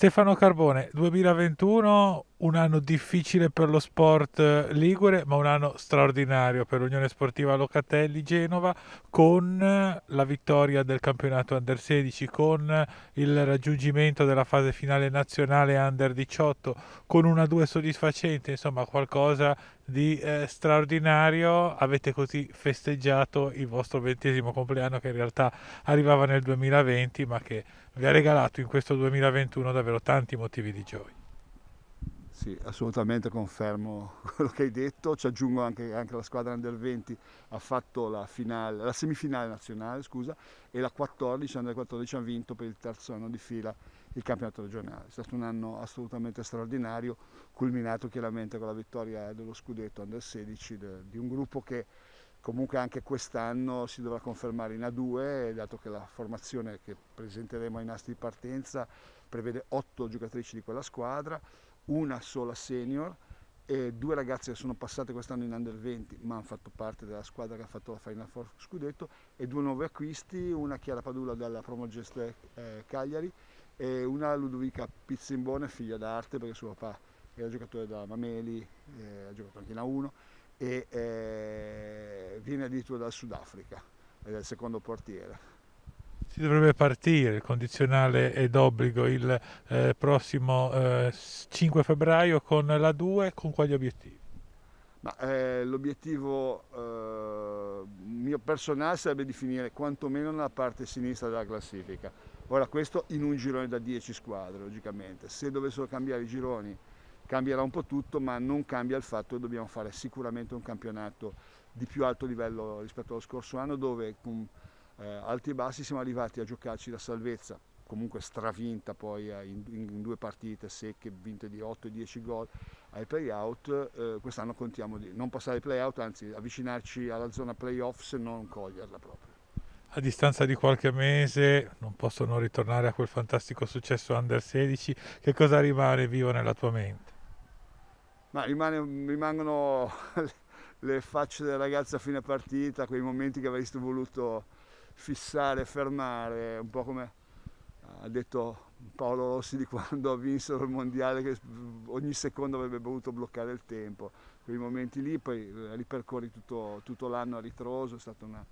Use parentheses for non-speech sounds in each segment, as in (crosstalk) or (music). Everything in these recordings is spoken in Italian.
Stefano Carbone, 2021 un anno difficile per lo sport eh, ligure, ma un anno straordinario per l'Unione Sportiva Locatelli Genova con eh, la vittoria del campionato Under 16, con eh, il raggiungimento della fase finale nazionale Under 18, con una 2 soddisfacente, insomma qualcosa di eh, straordinario. Avete così festeggiato il vostro ventesimo compleanno che in realtà arrivava nel 2020, ma che vi ha regalato in questo 2021 davvero tanti motivi di gioia. Sì, assolutamente confermo (laughs) quello che hai detto, ci aggiungo anche, che la squadra Under 20 ha fatto la, finale, la semifinale nazionale scusa, e la 14, Under 14 ha vinto per il terzo anno di fila il campionato regionale. È stato un anno assolutamente straordinario, culminato chiaramente con la vittoria dello scudetto Under 16 de, di un gruppo che comunque anche quest'anno si dovrà confermare in A2, dato che la formazione che presenteremo ai nastri di partenza prevede otto giocatrici di quella squadra una sola senior e due ragazze che sono passate quest'anno in under 20 ma hanno fatto parte della squadra che ha fatto la Final Four Scudetto e due nuovi acquisti, una Chiara Padula dalla Promogest eh, Cagliari e una Ludovica Pizzimbone, figlia d'arte perché suo papà era giocatore da Mameli, eh, ha giocato anche in A1 e eh, viene addirittura dal Sudafrica è il secondo portiere si dovrebbe partire, il condizionale è d'obbligo il eh, prossimo eh, 5 febbraio con la 2, con quali obiettivi? Ma, eh, l'obiettivo eh, mio personale sarebbe di finire quantomeno nella parte sinistra della classifica. Ora questo in un girone da 10 squadre, logicamente. Se dovessero cambiare i gironi cambierà un po' tutto, ma non cambia il fatto che dobbiamo fare sicuramente un campionato di più alto livello rispetto allo scorso anno dove... Con, eh, alti e bassi siamo arrivati a giocarci la salvezza, comunque stravinta poi eh, in, in due partite secche, vinte di 8-10 gol ai playout, eh, quest'anno contiamo di non passare ai playout, anzi avvicinarci alla zona playoff se non coglierla proprio. A distanza di qualche mese non posso non ritornare a quel fantastico successo Under 16, che cosa rimane vivo nella tua mente? Ma rimane, rimangono (laughs) le facce della ragazza a fine partita, quei momenti che avresti voluto fissare, fermare, un po' come ha detto Paolo Rossi di quando (laughs) vinsero il mondiale che ogni secondo avrebbe voluto bloccare il tempo. Quei momenti lì, poi eh, ripercorri tutto, tutto l'anno a ritroso, è stata una,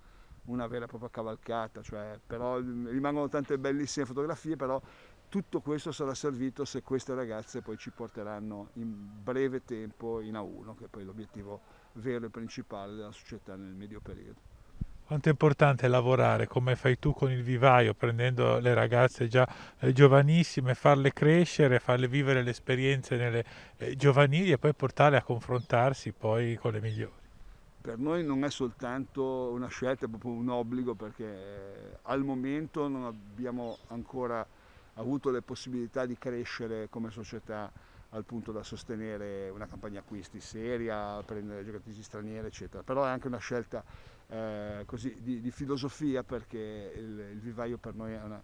una vera e propria cavalcata, cioè, però mm, rimangono tante bellissime fotografie, però tutto questo sarà servito se queste ragazze poi ci porteranno in breve tempo in A1, che è poi l'obiettivo vero e principale della società nel medio periodo quanto è importante lavorare come fai tu con il vivaio, prendendo le ragazze già eh, giovanissime, farle crescere, farle vivere le esperienze nelle, eh, giovanili e poi portarle a confrontarsi poi con le migliori. Per noi non è soltanto una scelta, è proprio un obbligo perché eh, al momento non abbiamo ancora avuto le possibilità di crescere come società al punto da sostenere una campagna acquisti seria, prendere giocatrici straniere, eccetera. Però è anche una scelta eh, così, di, di, filosofia perché il, il, vivaio per noi è una,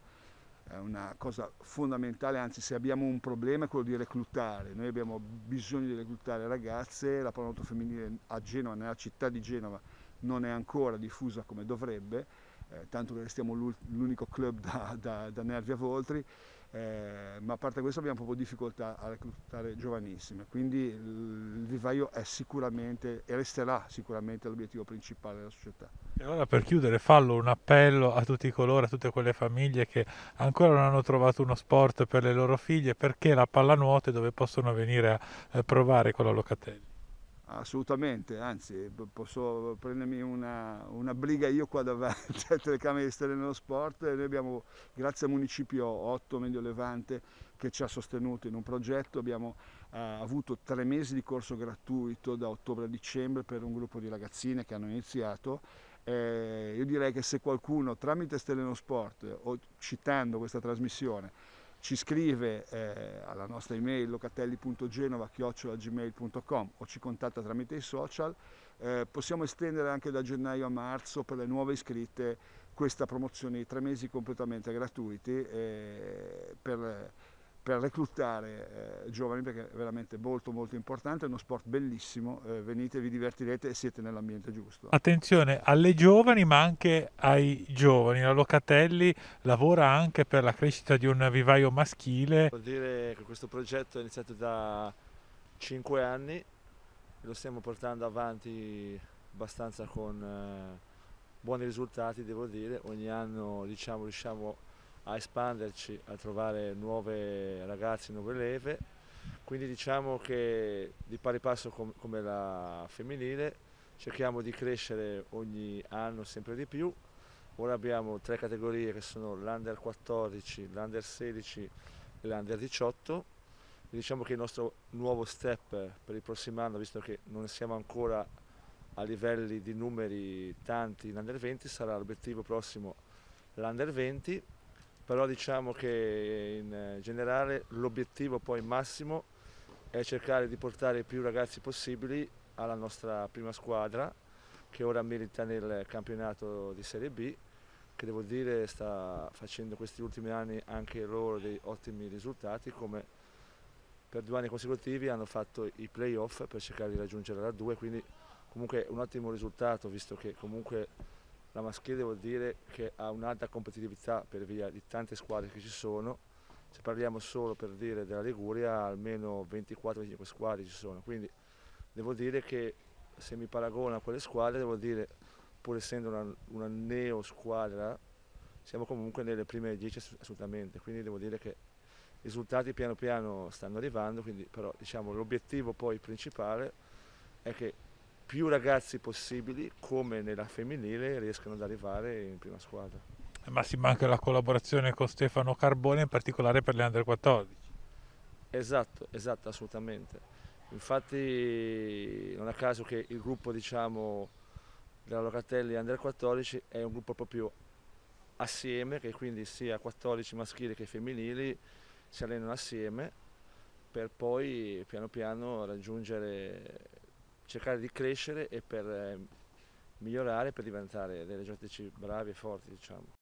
è una, cosa fondamentale, anzi se abbiamo un problema è quello di reclutare, noi abbiamo bisogno di reclutare ragazze, la pallanuoto femminile a Genova, nella città di Genova, non è ancora diffusa come dovrebbe, eh, tanto che restiamo l'unico club da, da, da Nervi a Voltri eh, ma a parte questo abbiamo proprio difficoltà a reclutare giovanissime, quindi il vivaio è sicuramente e resterà sicuramente l'obiettivo principale della società. E allora per chiudere fallo un appello a tutti coloro, a tutte quelle famiglie che ancora non hanno trovato uno sport per le loro figlie, perché la pallanuoto è dove possono venire a eh, provare con la locatelli. Assolutamente, anzi posso prendermi una, una briga io qua davanti (laughs) alle telecamere di Stelle nello Sport. Noi abbiamo, grazie al Municipio 8 Medio Levante che ci ha sostenuto in un progetto, abbiamo eh, avuto tre mesi di corso gratuito da ottobre a dicembre per un gruppo di ragazzine che hanno iniziato. Eh, io direi che se qualcuno tramite Stelle nello Sport o citando questa trasmissione ci scrive eh, alla nostra email locatelli.genova.gmail.com o ci contatta tramite i social, eh, possiamo estendere anche da gennaio a marzo per le nuove iscritte questa promozione di tre mesi completamente gratuiti eh, per per reclutare eh, giovani perché è veramente molto molto importante, è uno sport bellissimo, eh, venite, vi divertirete e siete nell'ambiente giusto. Attenzione alle giovani ma anche ai giovani, la Locatelli lavora anche per la crescita di un vivaio maschile. Vuol dire che questo progetto è iniziato da 5 anni, lo stiamo portando avanti abbastanza con eh, buoni risultati devo dire, ogni anno diciamo riusciamo a a espanderci, a trovare nuove ragazze, nuove leve. Quindi diciamo che di pari passo com come la femminile cerchiamo di crescere ogni anno sempre di più. Ora abbiamo tre categorie che sono l'under 14, l'under 16 e l'under 18. E diciamo che il nostro nuovo step per il prossimo anno, visto che non siamo ancora a livelli di numeri tanti in under 20, sarà l'obiettivo prossimo l'under 20 però diciamo che in generale l'obiettivo poi massimo è cercare di portare più ragazzi possibili alla nostra prima squadra che ora milita nel campionato di Serie B che devo dire sta facendo questi ultimi anni anche loro dei ottimi risultati come per due anni consecutivi hanno fatto i playoff per cercare di raggiungere la 2 quindi comunque un ottimo risultato visto che comunque la maschile devo dire che ha un'alta competitività per via di tante squadre che ci sono, se parliamo solo per dire della Liguria almeno 24-25 squadre ci sono, quindi devo dire che se mi paragono a quelle squadre devo dire pur essendo una, una neo squadra siamo comunque nelle prime 10 assolutamente, quindi devo dire che i risultati piano piano stanno arrivando, quindi però diciamo l'obiettivo poi principale è che più ragazzi possibili, come nella femminile, riescano ad arrivare in prima squadra. Eh, ma si manca la collaborazione con Stefano Carbone, in particolare per le Under 14. Esatto, esatto, assolutamente. Infatti non a caso che il gruppo diciamo, della Locatelli Under 14 è un gruppo proprio assieme, che quindi sia 14 maschili che femminili si allenano assieme per poi piano piano raggiungere cercare di crescere e per eh, migliorare, per diventare dei giocatrici bravi e forti. Diciamo.